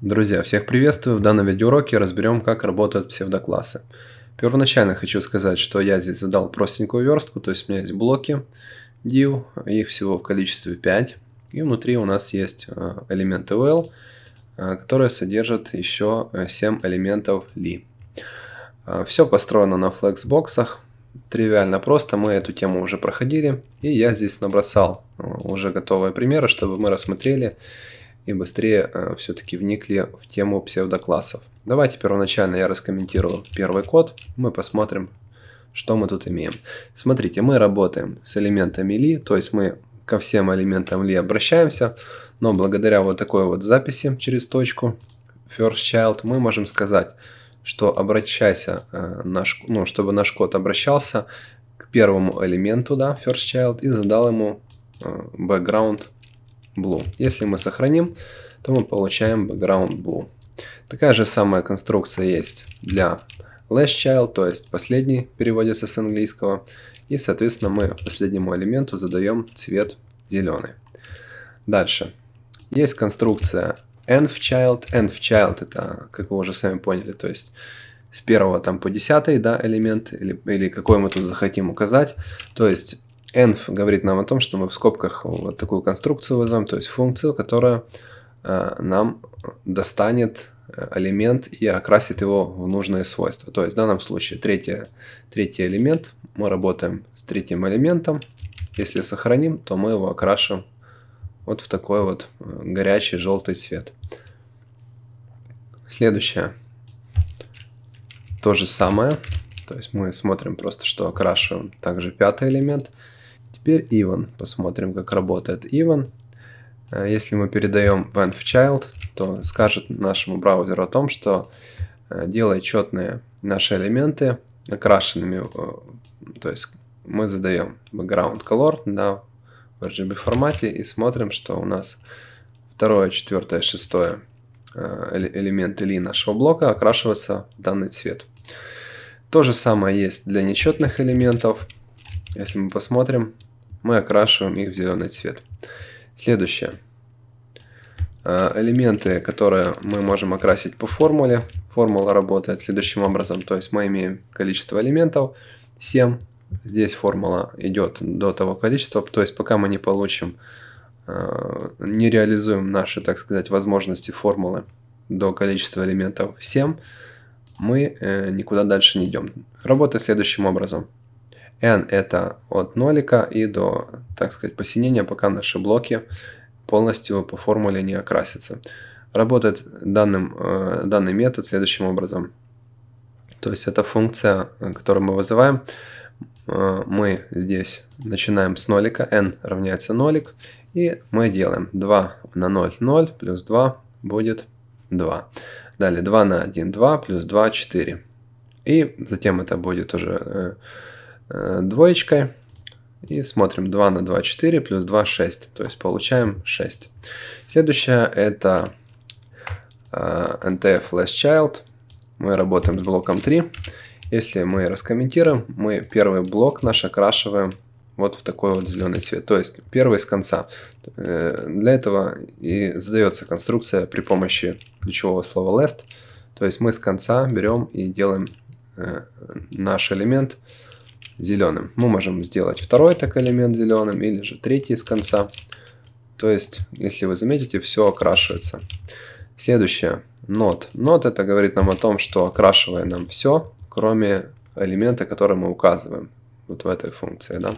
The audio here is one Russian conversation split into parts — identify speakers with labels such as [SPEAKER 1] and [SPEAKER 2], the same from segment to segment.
[SPEAKER 1] Друзья, всех приветствую! В данном видеоуроке разберем, как работают псевдоклассы. Первоначально хочу сказать, что я здесь задал простенькую верстку, то есть у меня есть блоки div, их всего в количестве 5, и внутри у нас есть э, элемент val, э, который содержит еще 7 э, элементов li. Все построено на флексбоксах, тривиально просто, мы эту тему уже проходили, и я здесь набросал уже готовые примеры, чтобы мы рассмотрели и быстрее э, все-таки вникли в тему псевдоклассов. Давайте первоначально я раскомментирую первый код, мы посмотрим, что мы тут имеем. Смотрите, мы работаем с элементами ли, то есть мы ко всем элементам ли обращаемся, но благодаря вот такой вот записи через точку first child мы можем сказать, что обращайся э, наш, ну, чтобы наш код обращался к первому элементу, да, first child, и задал ему э, background blue. Если мы сохраним, то мы получаем background blue. Такая же самая конструкция есть для last child, то есть последний переводится с английского. И, соответственно, мы последнему элементу задаем цвет зеленый. Дальше. Есть конструкция env child. env child это, как вы уже сами поняли, то есть с первого там по 10 да, элемент, или, или какой мы тут захотим указать. То есть env говорит нам о том, что мы в скобках вот такую конструкцию вызовем, то есть функцию, которая э, нам достанет э, элемент и окрасит его в нужное свойство. То есть в данном случае третье, третий элемент, мы работаем с третьим элементом. Если сохраним, то мы его окрашиваем вот в такой вот э, горячий желтый цвет. Следующее. То же самое. То есть мы смотрим просто, что окрашиваем также пятый элемент теперь even. Посмотрим, как работает Иван. Э, если мы передаем when в child, то скажет нашему браузеру о том, что э, делает четные наши элементы окрашенными, э, то есть мы задаем background color на RGB формате и смотрим, что у нас второе, четвертое, шестое элементы ли нашего блока окрашиваются в данный цвет. То же самое есть для нечетных элементов. Если мы посмотрим, мы окрашиваем их в зеленый цвет. Следующее. А, элементы, которые мы можем окрасить по формуле. Формула работает следующим образом. То есть мы имеем количество элементов 7. Здесь формула идет до того количества. То есть пока мы не получим, а, не реализуем наши, так сказать, возможности формулы до количества элементов 7, мы э, никуда дальше не идем. Работает следующим образом n это от нолика и до, так сказать, посинения, пока наши блоки полностью по формуле не окрасятся. Работает данным, э, данный метод следующим образом. То есть это функция, которую мы вызываем. Э, мы здесь начинаем с нолика, n равняется нолик, и мы делаем 2 на 0, 0, плюс 2 будет 2. Далее 2 на 1, 2, плюс 2, 4. И затем это будет уже э, Э, двоечкой. И смотрим 2 на 2, 4, плюс 2, 6. То есть получаем 6. Следующее это NTF э, Last Child. Мы работаем с блоком 3. Если мы раскомментируем, мы первый блок наш окрашиваем вот в такой вот зеленый цвет. То есть первый с конца. Э, для этого и задается конструкция при помощи ключевого слова last. То есть мы с конца берем и делаем наш элемент зеленым. Мы можем сделать второй так элемент зеленым или же третий с конца. То есть, если вы заметите, все окрашивается. Следующее. Not. Not это говорит нам о том, что окрашивая нам все, кроме элемента, который мы указываем. Вот в этой функции. Да?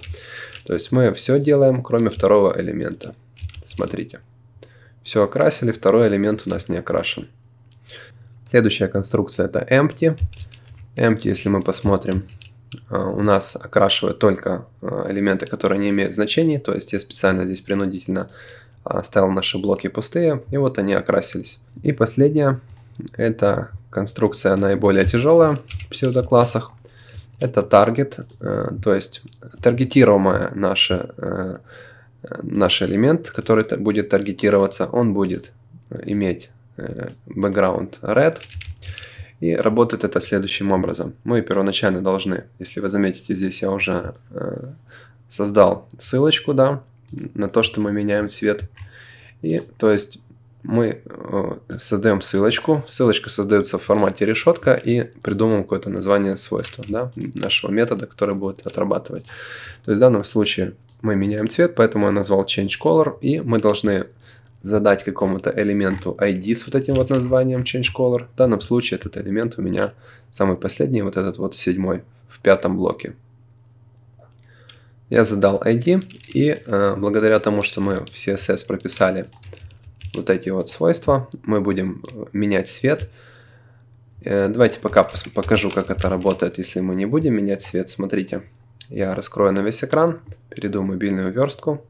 [SPEAKER 1] То есть мы все делаем, кроме второго элемента. Смотрите. Все окрасили, второй элемент у нас не окрашен. Следующая конструкция это empty. Empty, если мы посмотрим, а, у нас окрашивают только а, элементы, которые не имеют значений, то есть я специально здесь принудительно а, оставил наши блоки пустые, и вот они окрасились. И последнее, это конструкция наиболее тяжелая в псевдоклассах, это target, то есть таргетируемая наша наш элемент, который будет таргетироваться, он будет иметь э, background red, и работает это следующим образом. Мы первоначально должны, если вы заметите, здесь я уже э, создал ссылочку, да, на то, что мы меняем цвет. И, то есть, мы э, создаем ссылочку. Ссылочка создается в формате решетка и придумываем какое-то название свойства да, нашего метода, который будет отрабатывать. То есть в данном случае мы меняем цвет, поэтому я назвал change color, и мы должны задать какому-то элементу ID с вот этим вот названием change color. В данном случае этот элемент у меня самый последний, вот этот вот седьмой, в пятом блоке. Я задал ID, и э, благодаря тому, что мы в CSS прописали вот эти вот свойства, мы будем э, менять цвет. Э, давайте пока покажу, как это работает, если мы не будем менять цвет. Смотрите, я раскрою на весь экран, перейду в мобильную верстку.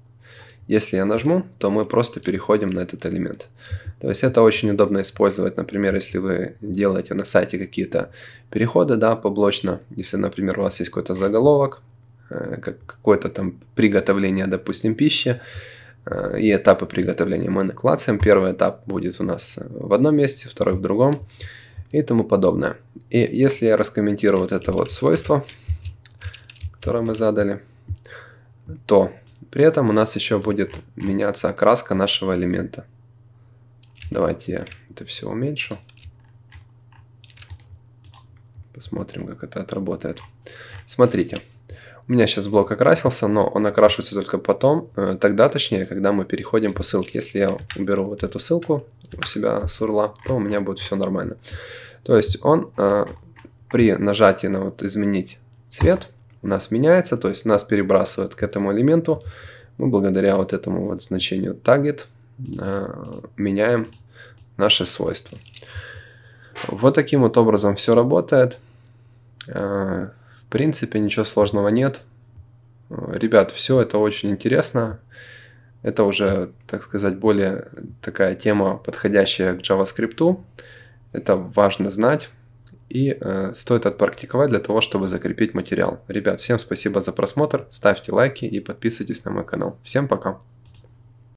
[SPEAKER 1] Если я нажму, то мы просто переходим на этот элемент. То есть это очень удобно использовать, например, если вы делаете на сайте какие-то переходы, да, поблочно. Если, например, у вас есть какой-то заголовок, э, какое-то там приготовление, допустим, пищи, э, и этапы приготовления мы накладываем. Первый этап будет у нас э, в одном месте, второй в другом и тому подобное. И если я раскомментирую вот это вот свойство, которое мы задали, то при этом у нас еще будет меняться окраска нашего элемента. Давайте я это все уменьшу. Посмотрим, как это отработает. Смотрите. У меня сейчас блок окрасился, но он окрашивается только потом, э, тогда точнее, когда мы переходим по ссылке. Если я уберу вот эту ссылку у себя с урла, то у меня будет все нормально. То есть он э, при нажатии на вот изменить цвет у нас меняется, то есть нас перебрасывают к этому элементу. Мы благодаря вот этому вот значению target э, меняем наши свойства. Вот таким вот образом все работает. Э, в принципе, ничего сложного нет. Ребят, все это очень интересно. Это уже, так сказать, более такая тема, подходящая к JavaScript. Это важно знать и э, стоит отпрактиковать для того, чтобы закрепить материал. Ребят, всем спасибо за просмотр, ставьте лайки и подписывайтесь на мой канал. Всем пока!